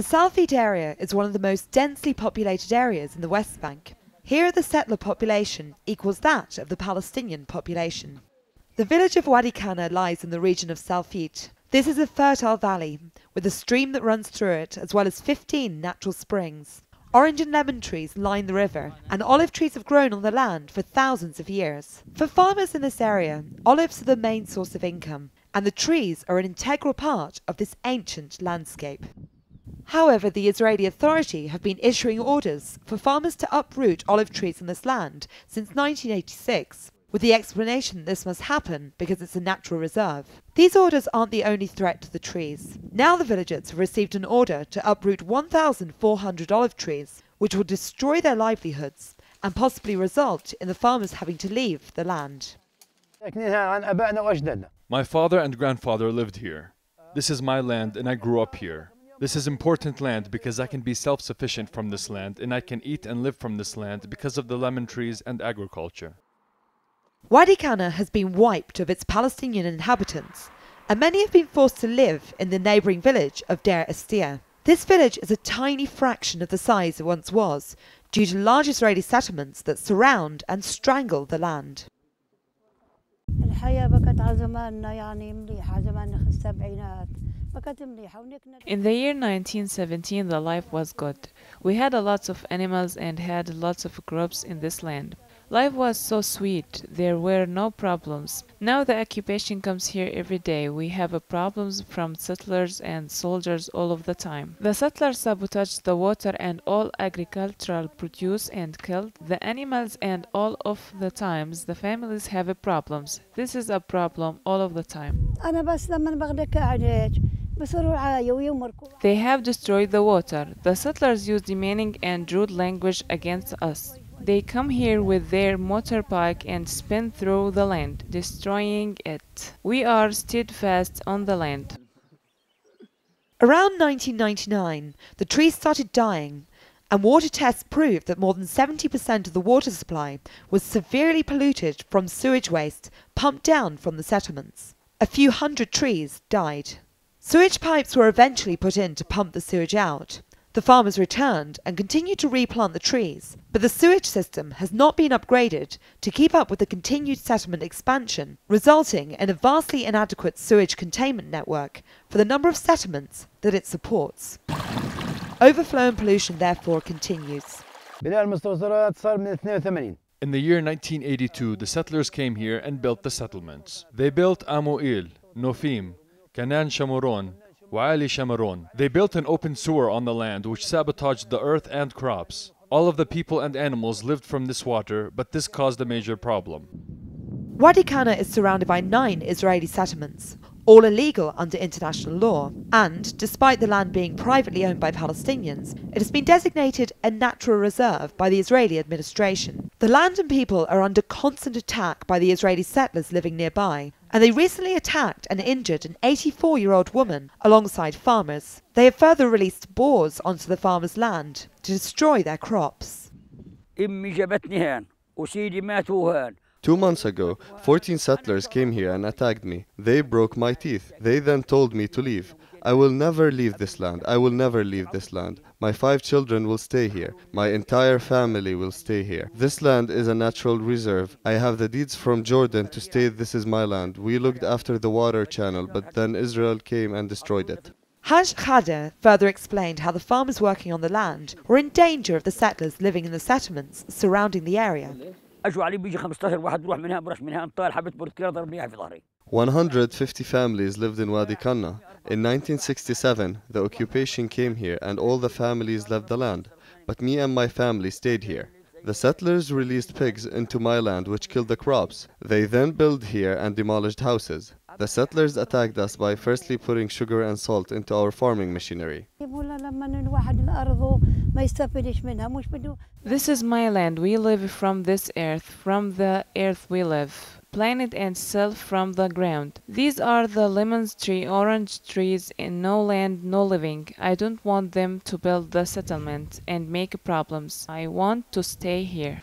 The Salfit area is one of the most densely populated areas in the West Bank. Here the settler population equals that of the Palestinian population. The village of Wadi Kana lies in the region of Salfit. This is a fertile valley with a stream that runs through it as well as 15 natural springs. Orange and lemon trees line the river, and olive trees have grown on the land for thousands of years. For farmers in this area, olives are the main source of income, and the trees are an integral part of this ancient landscape. However, the Israeli Authority have been issuing orders for farmers to uproot olive trees in this land since 1986, with the explanation this must happen because it's a natural reserve. These orders aren't the only threat to the trees. Now the villagers have received an order to uproot 1,400 olive trees, which will destroy their livelihoods and possibly result in the farmers having to leave the land. My father and grandfather lived here. This is my land and I grew up here. This is important land because I can be self-sufficient from this land and I can eat and live from this land because of the lemon trees and agriculture. Wadi Kana has been wiped of its Palestinian inhabitants and many have been forced to live in the neighbouring village of Deir Estir. This village is a tiny fraction of the size it once was due to large Israeli settlements that surround and strangle the land. الحياة على يعني مليحة السبعينات in the year 1917, the life was good. We had a lot of animals and had lots of crops in this land. Life was so sweet, there were no problems. Now the occupation comes here every day. We have problems from settlers and soldiers all of the time. The settlers sabotaged the water and all agricultural produce and killed the animals and all of the times the families have problems. This is a problem all of the time. Ah, they have destroyed the water. The settlers use demeaning and rude language against us. They come here with their motorbike and spin through the land, destroying it. We are steadfast on the land. Around 1999, the trees started dying, and water tests proved that more than 70% of the water supply was severely polluted from sewage waste pumped down from the settlements. A few hundred trees died. Sewage pipes were eventually put in to pump the sewage out. The farmers returned and continued to replant the trees, but the sewage system has not been upgraded to keep up with the continued settlement expansion, resulting in a vastly inadequate sewage containment network for the number of settlements that it supports. Overflow and pollution therefore continues. In the year 1982, the settlers came here and built the settlements. They built Amuil, Nofim, Kanan Shamuron, Wa'ali Shamaron. They built an open sewer on the land which sabotaged the earth and crops. All of the people and animals lived from this water, but this caused a major problem. Wadi Kana is surrounded by nine Israeli settlements, all illegal under international law. And despite the land being privately owned by Palestinians, it has been designated a natural reserve by the Israeli administration. The land and people are under constant attack by the Israeli settlers living nearby, and they recently attacked and injured an 84 year old woman alongside farmers. They have further released boars onto the farmers' land to destroy their crops. Two months ago, 14 settlers came here and attacked me. They broke my teeth. They then told me to leave. I will never leave this land. I will never leave this land. My five children will stay here. My entire family will stay here. This land is a natural reserve. I have the deeds from Jordan to state this is my land. We looked after the water channel, but then Israel came and destroyed it. Haj Khader further explained how the farmers working on the land were in danger of the settlers living in the settlements surrounding the area. اجوا علي بيجي 15 واحد بروح حبه ضربني في ظهري 150 families lived in Wadi Kanna. In 1967, the occupation came here and all the families left the land. But me and my family stayed here. The settlers released pigs into my land, which killed the crops. They then built here and demolished houses. The settlers attacked us by firstly putting sugar and salt into our farming machinery. This is my land, we live from this earth, from the earth we live. Planet and self from the ground. These are the lemon tree, orange trees, and no land, no living. I don't want them to build the settlement and make problems. I want to stay here.